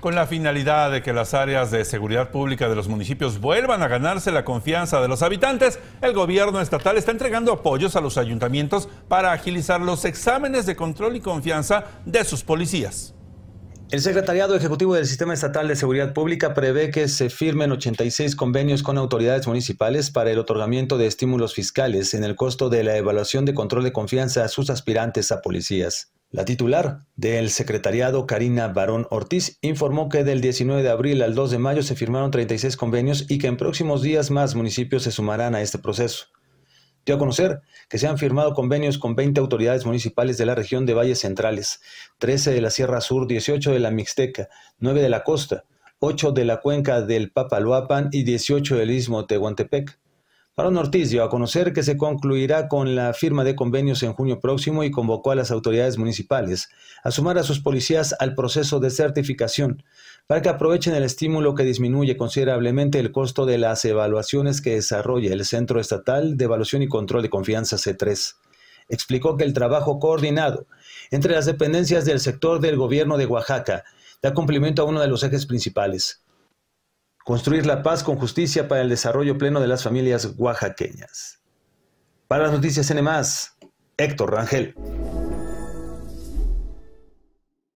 Con la finalidad de que las áreas de seguridad pública de los municipios vuelvan a ganarse la confianza de los habitantes, el gobierno estatal está entregando apoyos a los ayuntamientos para agilizar los exámenes de control y confianza de sus policías. El Secretariado Ejecutivo del Sistema Estatal de Seguridad Pública prevé que se firmen 86 convenios con autoridades municipales para el otorgamiento de estímulos fiscales en el costo de la evaluación de control de confianza a sus aspirantes a policías. La titular del secretariado, Karina Barón Ortiz, informó que del 19 de abril al 2 de mayo se firmaron 36 convenios y que en próximos días más municipios se sumarán a este proceso. Dio a conocer que se han firmado convenios con 20 autoridades municipales de la región de Valles Centrales, 13 de la Sierra Sur, 18 de la Mixteca, 9 de la Costa, 8 de la cuenca del Papaloapan y 18 del Istmo de Tehuantepec. Barón Ortiz dio a conocer que se concluirá con la firma de convenios en junio próximo y convocó a las autoridades municipales a sumar a sus policías al proceso de certificación para que aprovechen el estímulo que disminuye considerablemente el costo de las evaluaciones que desarrolla el Centro Estatal de Evaluación y Control de Confianza C3. Explicó que el trabajo coordinado entre las dependencias del sector del gobierno de Oaxaca da cumplimiento a uno de los ejes principales, Construir la paz con justicia para el desarrollo pleno de las familias oaxaqueñas. Para las noticias N, Héctor Rangel.